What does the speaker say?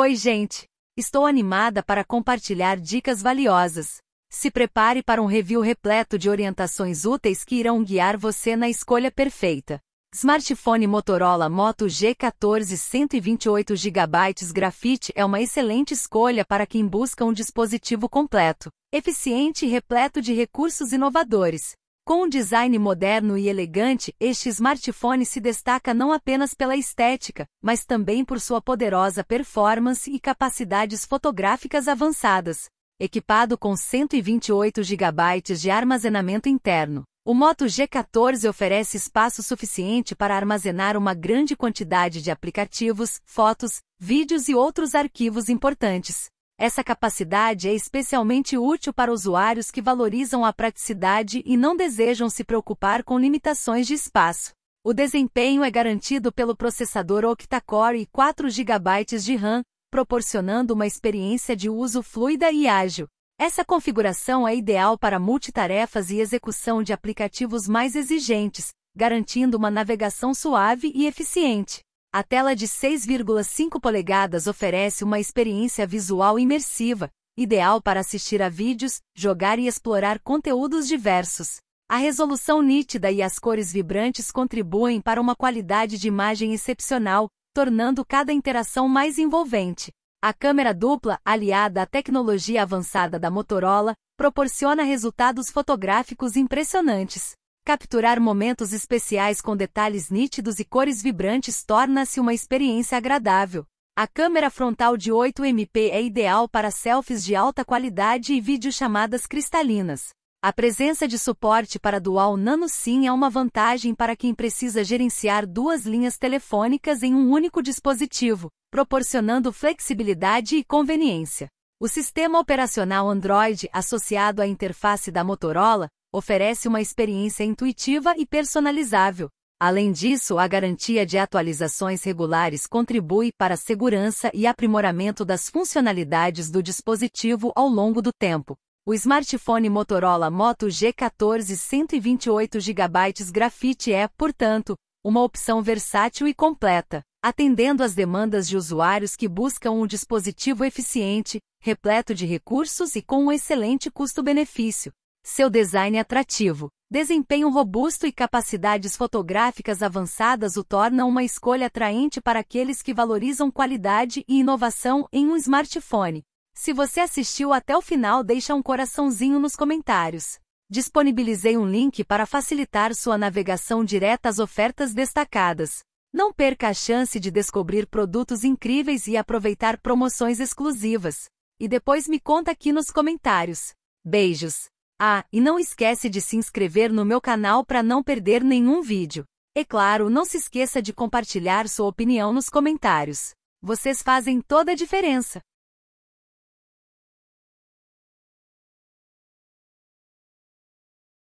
Oi, gente! Estou animada para compartilhar dicas valiosas. Se prepare para um review repleto de orientações úteis que irão guiar você na escolha perfeita. Smartphone Motorola Moto G14 128 GB Grafite é uma excelente escolha para quem busca um dispositivo completo, eficiente e repleto de recursos inovadores. Com um design moderno e elegante, este smartphone se destaca não apenas pela estética, mas também por sua poderosa performance e capacidades fotográficas avançadas. Equipado com 128 GB de armazenamento interno, o Moto G14 oferece espaço suficiente para armazenar uma grande quantidade de aplicativos, fotos, vídeos e outros arquivos importantes. Essa capacidade é especialmente útil para usuários que valorizam a praticidade e não desejam se preocupar com limitações de espaço. O desempenho é garantido pelo processador octa-core e 4 GB de RAM, proporcionando uma experiência de uso fluida e ágil. Essa configuração é ideal para multitarefas e execução de aplicativos mais exigentes, garantindo uma navegação suave e eficiente. A tela de 6,5 polegadas oferece uma experiência visual imersiva, ideal para assistir a vídeos, jogar e explorar conteúdos diversos. A resolução nítida e as cores vibrantes contribuem para uma qualidade de imagem excepcional, tornando cada interação mais envolvente. A câmera dupla, aliada à tecnologia avançada da Motorola, proporciona resultados fotográficos impressionantes. Capturar momentos especiais com detalhes nítidos e cores vibrantes torna-se uma experiência agradável. A câmera frontal de 8MP é ideal para selfies de alta qualidade e videochamadas cristalinas. A presença de suporte para Dual Nano SIM é uma vantagem para quem precisa gerenciar duas linhas telefônicas em um único dispositivo, proporcionando flexibilidade e conveniência. O sistema operacional Android associado à interface da Motorola oferece uma experiência intuitiva e personalizável. Além disso, a garantia de atualizações regulares contribui para a segurança e aprimoramento das funcionalidades do dispositivo ao longo do tempo. O smartphone Motorola Moto G14 128 GB Grafite é, portanto, uma opção versátil e completa, atendendo às demandas de usuários que buscam um dispositivo eficiente, repleto de recursos e com um excelente custo-benefício. Seu design atrativo, desempenho robusto e capacidades fotográficas avançadas o tornam uma escolha atraente para aqueles que valorizam qualidade e inovação em um smartphone. Se você assistiu até o final, deixa um coraçãozinho nos comentários. Disponibilizei um link para facilitar sua navegação direta às ofertas destacadas. Não perca a chance de descobrir produtos incríveis e aproveitar promoções exclusivas. E depois me conta aqui nos comentários. Beijos! Ah, e não esquece de se inscrever no meu canal para não perder nenhum vídeo. E é claro, não se esqueça de compartilhar sua opinião nos comentários. Vocês fazem toda a diferença.